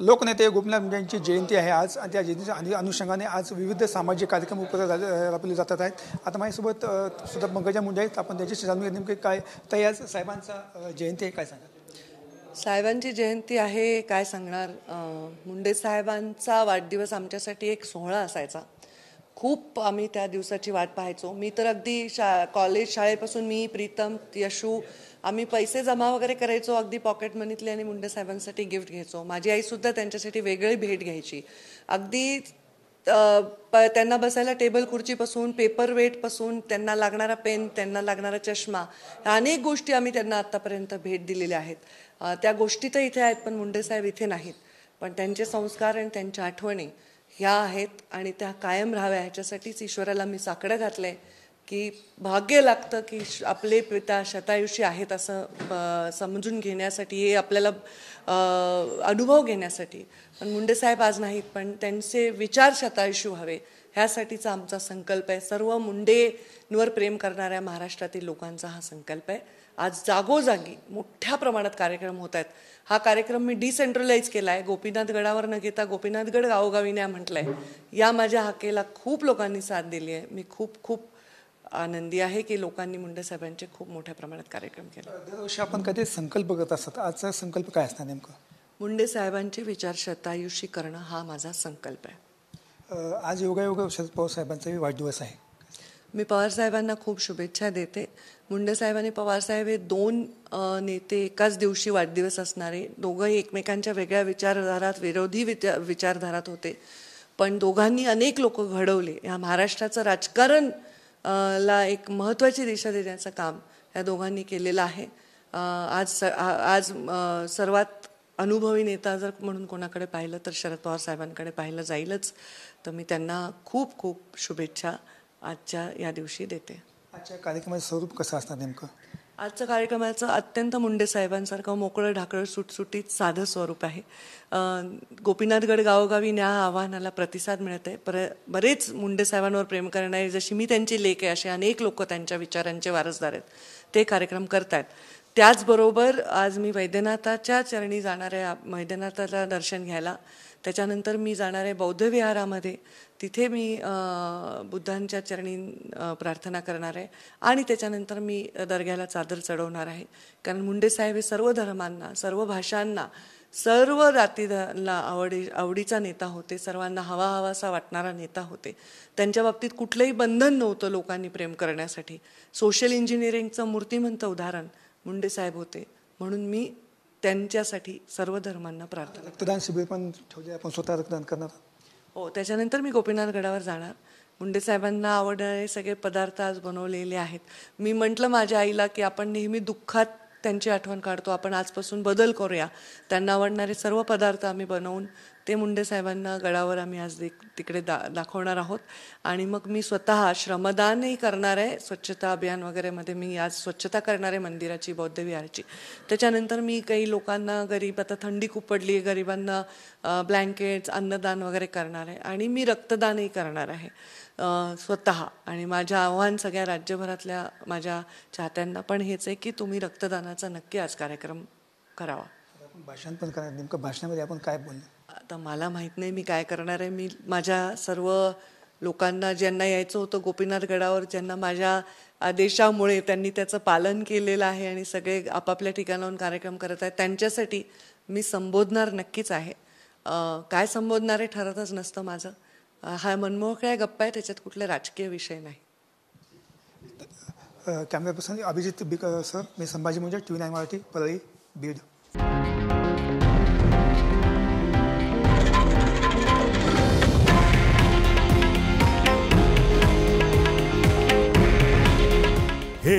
लोकनेते गोपीनाथ यांची जयंती आहे आज आणि त्या जयंतीच्या अनुषंगाने आज विविध सामाजिक कार्यक्रम उपक्रम राबवले जातात आहेत आता माझ्यासोबत सुद्धा पंकजा मुंडे आहेत आपण त्याच्याशी जाणून नेमके काय तर आज साहेबांचा जयंती आहे काय सांगा साहेबांची जयंती आहे काय सांगणार मुंडे साहेबांचा वाढदिवस आमच्यासाठी एक सोहळा असायचा खूप आम्ही त्या दिवसाची वाट पाहायचो मी तर अगदी शा कॉलेज शाळेपासून मी प्रीतम यशू आम्ही पैसे जमा वगैरे करायचो अगदी पॉकेट मनीतले आणि मुंडे साहेबांसाठी गिफ्ट घ्यायचो माझी आईसुद्धा त्यांच्यासाठी वेगळी भेट घ्यायची अगदी त्यांना बसायला टेबल खुर्चीपासून पेपर वेटपासून त्यांना लागणारा पेन त्यांना लागणारा चष्मा ह्या अनेक गोष्टी आम्ही त्यांना आत्तापर्यंत भेट दिलेल्या आहेत त्या गोष्टी तर इथे आहेत पण मुंडे साहेब इथे नाहीत पण त्यांचे संस्कार आणि त्यांच्या आठवणी ह्या आहेत आणि त्या कायम राहाव्या ह्याच्यासाठीच ईश्वराला मी साकडं घातलं आहे की भाग्य लागतं की आपले पिता शतायुषी आहेत असं समजून घेण्यासाठी हे आपल्याला अनुभव घेण्यासाठी पण मुंडेसाहेब आज नाहीत पण त्यांचे विचार शतायुषी व्हावे ह्यासाठीचा आमचा संकल्प आहे सर्व मुंडेंवर प्रेम करणाऱ्या महाराष्ट्रातील लोकांचा हा संकल्प आहे आज जागोजागी मोठ्या प्रमाणात कार्यक्रम होत आहेत हा कार्यक्रम मी डिसेंट्रलाइज केला आहे गोपीनाथगडावर न घेता गोपीनाथगड गावोगावीने म्हटलं आहे या माझ्या हाकेला खूप लोकांनी साथ दिली आहे मी खूप खूप आनंदी आहे की लोकांनी मुंडे साहेबांचे खूप मोठ्या प्रमाणात कार्यक्रम केले दरवर्षी आपण कधी संकल्प करत असतात आजचा संकल्प काय असतात नेमकं मुंडे साहेबांचे विचार शतायुषी करणं हा माझा संकल्प आहे आज योगायोग शरद पवार साहेबांचाही वाढदिवस आहे मी पवारसाहेबांना खूप शुभेच्छा देते मुंडे साहेब आणि पवारसाहेब हे दोन नेते एकाच दिवशी वाढदिवस असणारे दोघंही एकमेकांच्या वेगळ्या विचारधारात विरोधी विचार विचारधारात होते पण दोघांनी अनेक लोक घडवले ह्या महाराष्ट्राचं राजकारण ला एक महत्त्वाची दिशा देण्याचं काम या दोघांनी केलेलं आहे आज स आज सर्वात अनुभवी नेता जर म्हणून कोणाकडे पाहिलं तर शरद पवार साहेबांकडे पाहिलं जाईलच तर मी त्यांना खूप खूप शुभेच्छा आजच्या या दिवशी देते आजच्या कार्यक्रमाचं स्वरूप कसं असतं नेमकं आजचं कार्यक्रमाचं अत्यंत मुंडे साहेबांसारखं मोकळं ढाकळं सुटसुटीत साधं स्वरूप आहे गोपीनाथगड गावोगावी न्या आव्हानाला प्रतिसाद मिळत आहे पर बरेच मुंडे साहेबांवर प्रेम करणारे जशी मी त्यांची लेख आहे असे अनेक लोक त्यांच्या विचारांचे वारसदार आहेत ते कार्यक्रम आहेत त्याचबरोबर आज मी वैद्यनाथाच्या चरणी जाणाऱ्या वैद्यनाथाला दर्शन घ्यायला त्याच्यानंतर मी जाणार आहे विहारामध्ये तिथे मी बुद्धांच्या चरणी प्रार्थना करणार आहे आणि त्याच्यानंतर मी दर्ग्याला चादर चढवणार आहे कारण मुंडे साहेब हे सर्व धर्मांना सर्व भाषांना सर्व जातीला आवडी आवडीचा नेता होते सर्वांना हवा हवासा वाटणारा नेता होते त्यांच्या बाबतीत कुठलंही बंधन नव्हतं लोकांनी प्रेम करण्यासाठी सोशल इंजिनिअरिंगचं मूर्तिमंत उदाहरण मुंडे साहेब होते म्हणून मी त्यांच्यासाठी सर्व धर्मांना प्रार्थना रक्तदान शिबिर पण ठेवले आपण स्वतः रक्तदान करणार हो त्याच्यानंतर मी गोपीनाथ गडावर जाणार मुंडे साहेबांना आवडणारे सगळे पदार्थ आज बनवलेले आहेत मी म्हटलं माझ्या आईला की आपण नेहमी दुःखात त्यांची आठवण काढतो आपण आजपासून बदल करूया त्यांना आवडणारे सर्व पदार्थ आम्ही बनवून ते मुंडे साहेबांना गडावर आम्ही आज तिकडे दा दाखवणार आहोत आणि मग मी स्वतः श्रमदानही करणार आहे स्वच्छता अभियान वगैरेमध्ये मी आज स्वच्छता करणार आहे मंदिराची बौद्ध विहाराची त्याच्यानंतर मी काही लोकांना गरीब आता थंडी खूप पडली गरिबांना ब्लँकेट्स अन्नदान वगैरे करणार आहे आणि मी रक्तदानही करणार आहे स्वत आणि माझ्या आव्हान सगळ्या राज्यभरातल्या माझ्या चाहत्यांना पण हेच आहे की तुम्ही रक्तदानाचा नक्की आज कार्यक्रम करावा भाषण पण करा नेमकं भाषणामध्ये आपण काय बोललो आता मला माहीत नाही मी काय करणार आहे मी माझ्या सर्व लोकांना ज्यांना यायचं होतं गोपीनाथ गडावर ज्यांना माझ्या आदेशामुळे त्यांनी त्याचं पालन केलेलं आहे आणि सगळे आपापल्या ठिकाणाहून कार्यक्रम करत आहेत त्यांच्यासाठी मी संबोधणार नक्कीच आहे काय संबोधणार आहे ठरतच नसतं माझं हा मनमोहकळ्या गप्पा आहे त्याच्यात कुठला राजकीय विषय नाही कॅमेरापर्सन अभिजित बिक सर मी संभाजी म्हणजे T V nine Marathi Parli Beed